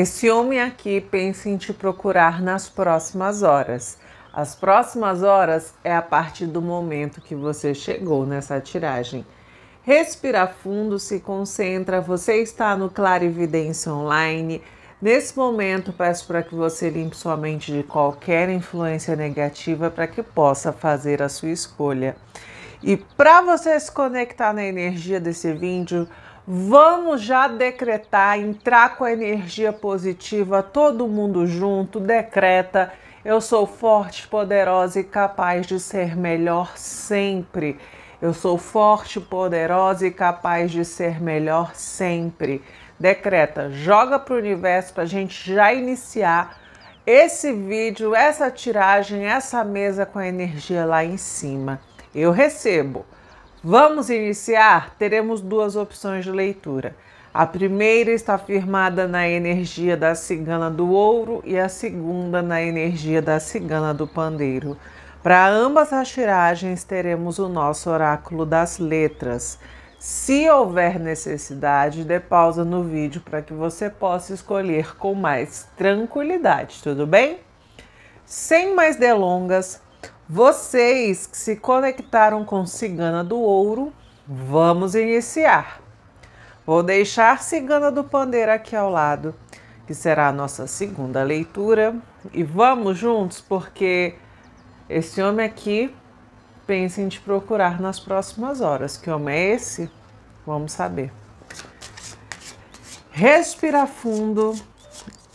Esse homem aqui pensa em te procurar nas próximas horas. As próximas horas é a partir do momento que você chegou nessa tiragem. Respira fundo, se concentra. Você está no Clarividência Online. Nesse momento, peço para que você limpe sua mente de qualquer influência negativa para que possa fazer a sua escolha. E para você se conectar na energia desse vídeo, Vamos já decretar, entrar com a energia positiva, todo mundo junto, decreta. Eu sou forte, poderosa e capaz de ser melhor sempre. Eu sou forte, poderosa e capaz de ser melhor sempre. Decreta, joga para o universo para a gente já iniciar esse vídeo, essa tiragem, essa mesa com a energia lá em cima. Eu recebo. Vamos iniciar? Teremos duas opções de leitura. A primeira está firmada na energia da cigana do ouro e a segunda na energia da cigana do pandeiro. Para ambas as tiragens, teremos o nosso oráculo das letras. Se houver necessidade, dê pausa no vídeo para que você possa escolher com mais tranquilidade, tudo bem? Sem mais delongas, vocês que se conectaram com Cigana do Ouro, vamos iniciar. Vou deixar Cigana do Pandeiro aqui ao lado, que será a nossa segunda leitura. E vamos juntos, porque esse homem aqui pensa em te procurar nas próximas horas. Que homem é esse? Vamos saber. Respira fundo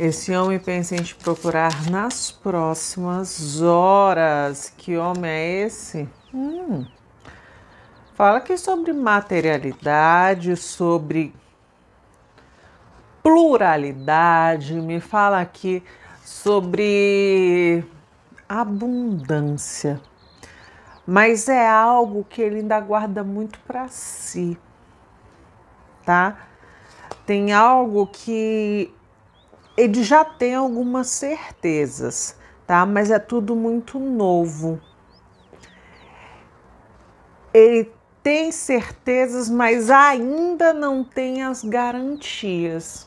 Esse homem pensa em te procurar nas próximas horas. Que homem é esse? Hum. Fala aqui sobre materialidade, sobre pluralidade, me fala aqui sobre abundância. Mas é algo que ele ainda guarda muito para si, tá? Tem algo que ele já tem algumas certezas, tá? Mas é tudo muito novo. Ele tem certezas, mas ainda não tem as garantias.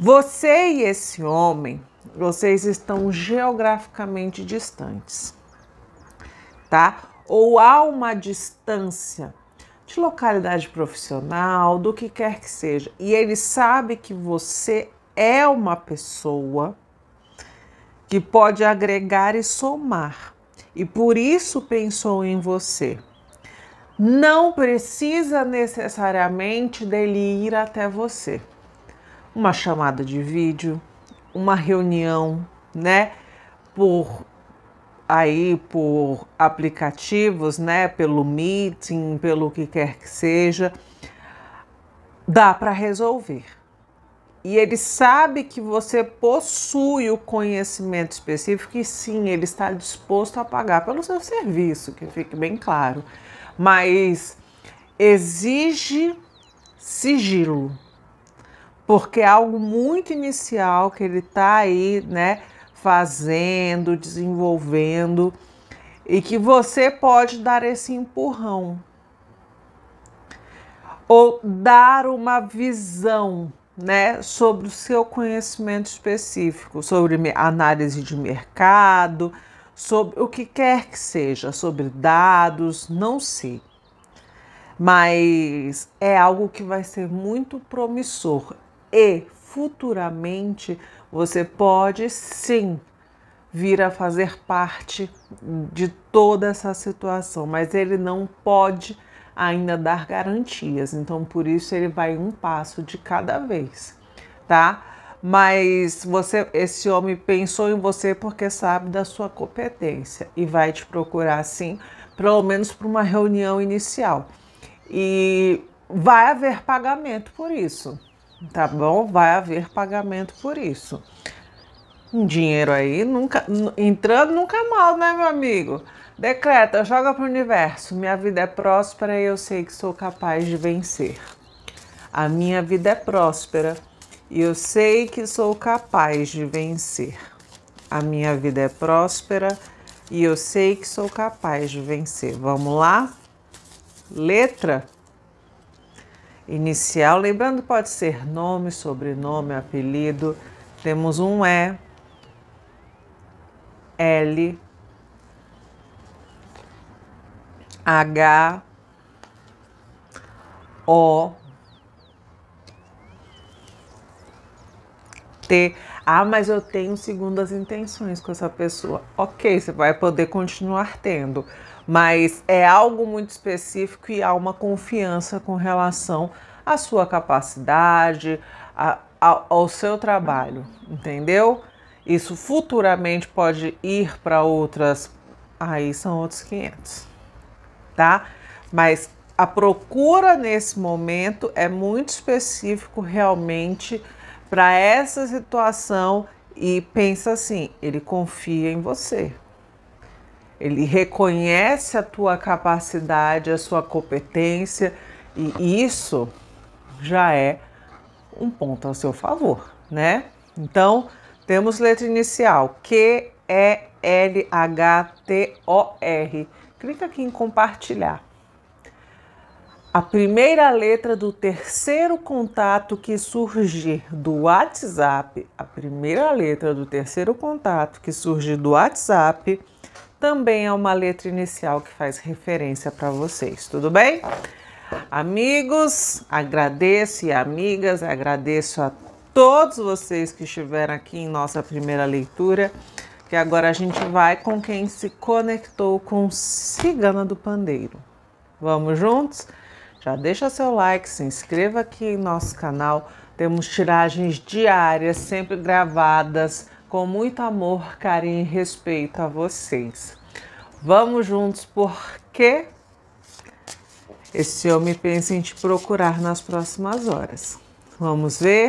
Você e esse homem, vocês estão geograficamente distantes, tá? Ou há uma distância de localidade profissional, do que quer que seja. E ele sabe que você é uma pessoa que pode agregar e somar. E por isso pensou em você. Não precisa necessariamente dele ir até você. Uma chamada de vídeo, uma reunião, né? Por aí por aplicativos, né, pelo meeting, pelo que quer que seja, dá para resolver e ele sabe que você possui o conhecimento específico e sim, ele está disposto a pagar pelo seu serviço, que fique bem claro, mas exige sigilo, porque é algo muito inicial que ele está aí, né, fazendo, desenvolvendo e que você pode dar esse empurrão ou dar uma visão né, sobre o seu conhecimento específico, sobre análise de mercado, sobre o que quer que seja, sobre dados, não sei. Mas é algo que vai ser muito promissor e futuramente você pode sim vir a fazer parte de toda essa situação, mas ele não pode ainda dar garantias. Então, por isso ele vai um passo de cada vez, tá? Mas você, esse homem pensou em você porque sabe da sua competência e vai te procurar sim, pelo menos para uma reunião inicial. E vai haver pagamento por isso, tá bom? Vai haver pagamento por isso. Um dinheiro aí nunca entrando nunca é mal, né, meu amigo? Decreta, joga para o universo. Minha vida é próspera e eu sei que sou capaz de vencer. A minha vida é próspera e eu sei que sou capaz de vencer. A minha vida é próspera e eu sei que sou capaz de vencer. Vamos lá? Letra inicial, lembrando pode ser nome, sobrenome, apelido. Temos um E, L, H O T. Ah, mas eu tenho segundas intenções com essa pessoa. Ok, você vai poder continuar tendo, mas é algo muito específico e há uma confiança com relação à sua capacidade, a, a, ao seu trabalho, entendeu? Isso futuramente pode ir para outras. Aí são outros 500 tá? Mas a procura nesse momento é muito específico realmente para essa situação e pensa assim, ele confia em você. Ele reconhece a tua capacidade, a sua competência e isso já é um ponto a seu favor, né? Então, temos letra inicial, Q E L H T O R clica aqui em compartilhar. A primeira letra do terceiro contato que surgir do WhatsApp, a primeira letra do terceiro contato que surgir do WhatsApp, também é uma letra inicial que faz referência para vocês, tudo bem? Amigos, agradeço e amigas, agradeço a todos vocês que estiveram aqui em nossa primeira leitura. Porque agora a gente vai com quem se conectou com Cigana do Pandeiro. Vamos juntos? Já deixa seu like, se inscreva aqui em nosso canal. Temos tiragens diárias, sempre gravadas, com muito amor, carinho e respeito a vocês. Vamos juntos, porque esse homem pensa em te procurar nas próximas horas. Vamos ver?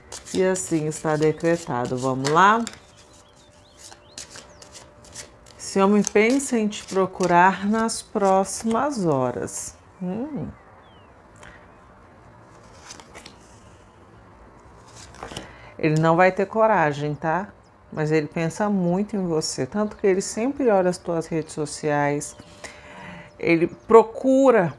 e assim está decretado. Vamos lá? Esse homem pensa em te procurar nas próximas horas. Hum. Ele não vai ter coragem, tá? Mas ele pensa muito em você. Tanto que ele sempre olha as tuas redes sociais. Ele procura.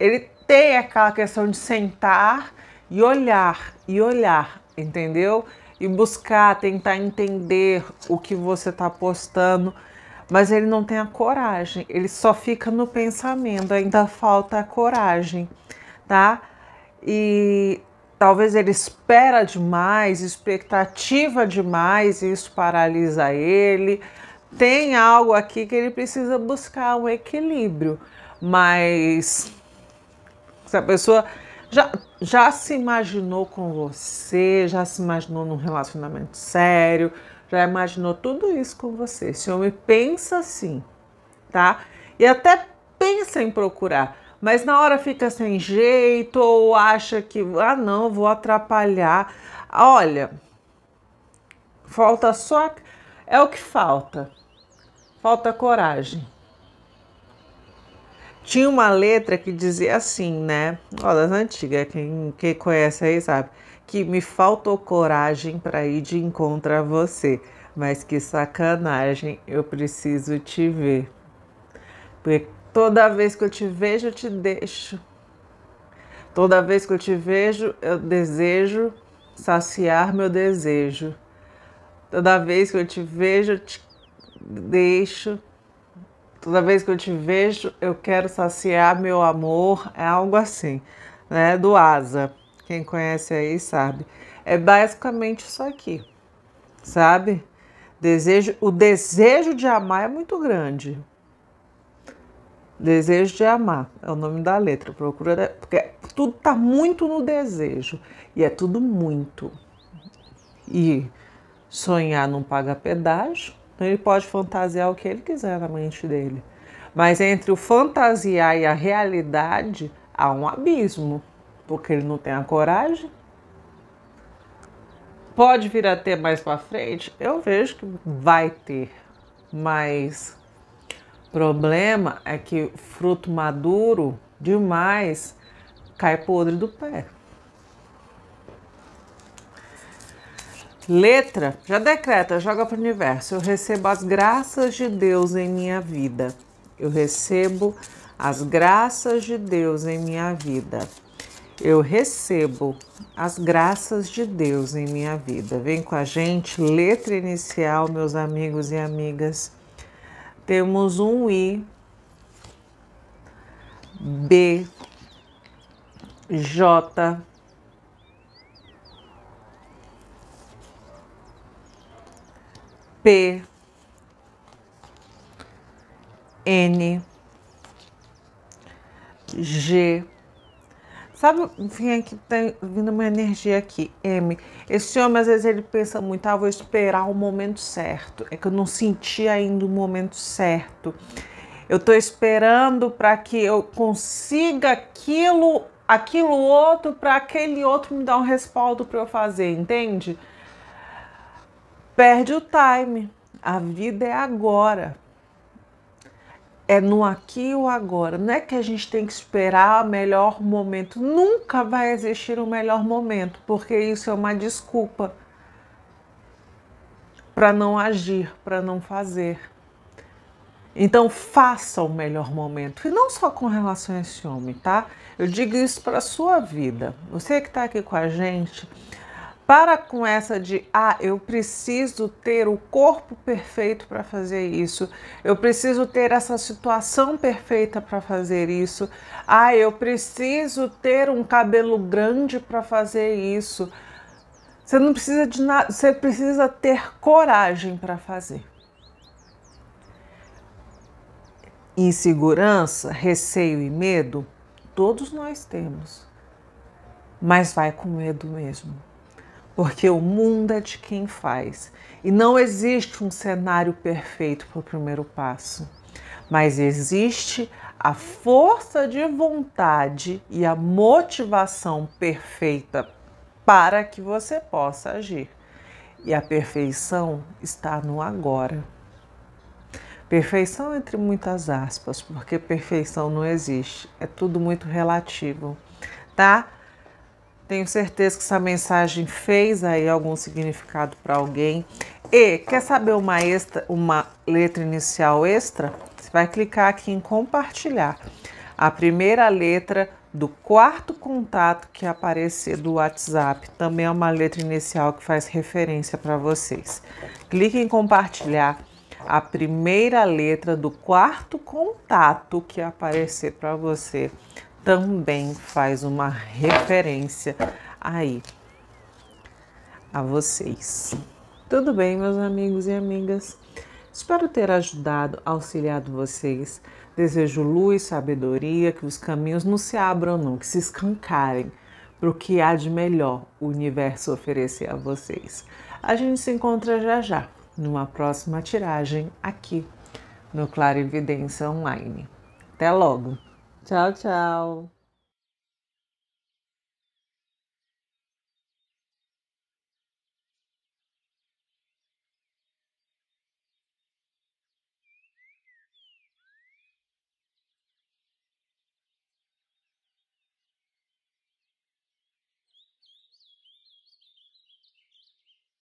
Ele tem aquela questão de sentar e olhar, e olhar entendeu? E buscar, tentar entender o que você está postando, mas ele não tem a coragem, ele só fica no pensamento, ainda falta a coragem, tá? E talvez ele espera demais, expectativa demais, e isso paralisa ele. Tem algo aqui que ele precisa buscar um equilíbrio, mas se a pessoa já, já se imaginou com você? Já se imaginou num relacionamento sério? Já imaginou tudo isso com você? Esse homem pensa assim, tá? E até pensa em procurar, mas na hora fica sem jeito ou acha que, ah, não, vou atrapalhar. Olha, falta só. É o que falta. Falta coragem tinha uma letra que dizia assim, né? Ó, das antigas, quem, quem conhece aí sabe. Que me faltou coragem para ir de encontro a você, mas que sacanagem, eu preciso te ver. Porque toda vez que eu te vejo, eu te deixo. Toda vez que eu te vejo, eu desejo saciar meu desejo. Toda vez que eu te vejo, eu te deixo Toda vez que eu te vejo, eu quero saciar meu amor. É algo assim, né? Do Asa. Quem conhece aí sabe. É basicamente isso aqui, sabe? Desejo, o desejo de amar é muito grande. Desejo de amar é o nome da letra. Procura, né? porque tudo tá muito no desejo e é tudo muito. E sonhar não paga pedágio, então, ele pode fantasiar o que ele quiser na mente dele. Mas entre o fantasiar e a realidade há um abismo, porque ele não tem a coragem. Pode vir a ter mais para frente? Eu vejo que vai ter, mas problema é que fruto maduro demais cai podre do pé. Letra, já decreta, joga para o universo. Eu recebo as graças de Deus em minha vida. Eu recebo as graças de Deus em minha vida. Eu recebo as graças de Deus em minha vida. Vem com a gente, letra inicial, meus amigos e amigas. Temos um I, B, J, P N G Sabe, vem aqui, tem, tá vindo uma energia aqui, M. Esse homem, às vezes, ele pensa muito, ah, vou esperar o momento certo. É que eu não senti ainda o momento certo. Eu estou esperando para que eu consiga aquilo, aquilo outro, para aquele outro me dar um respaldo para eu fazer, entende? perde o time. A vida é agora. É no aqui e agora. Não é que a gente tem que esperar o melhor momento. Nunca vai existir o um melhor momento, porque isso é uma desculpa para não agir, para não fazer. Então faça o melhor momento e não só com relação a esse homem, tá? Eu digo isso para sua vida. Você que está aqui com a gente, para com essa de, ah, eu preciso ter o corpo perfeito para fazer isso, eu preciso ter essa situação perfeita para fazer isso, ah, eu preciso ter um cabelo grande para fazer isso. Você não precisa de nada, você precisa ter coragem para fazer. Insegurança, receio e medo, todos nós temos. Mas vai com medo mesmo porque o mundo é de quem faz. E não existe um cenário perfeito para o primeiro passo, mas existe a força de vontade e a motivação perfeita para que você possa agir. E a perfeição está no agora. Perfeição entre muitas aspas, porque perfeição não existe, é tudo muito relativo, tá? Tenho certeza que essa mensagem fez aí algum significado para alguém. E quer saber uma, extra, uma letra inicial extra? Você vai clicar aqui em compartilhar. A primeira letra do quarto contato que aparecer do WhatsApp também é uma letra inicial que faz referência para vocês. Clique em compartilhar a primeira letra do quarto contato que aparecer para você também faz uma referência aí a vocês. Tudo bem, meus amigos e amigas? Espero ter ajudado, auxiliado vocês. Desejo luz, sabedoria, que os caminhos não se abram, não, que se escancarem para o que há de melhor o universo oferecer a vocês. A gente se encontra já já, numa próxima tiragem aqui no Clarividência Online. Até logo! Tchau, tchau.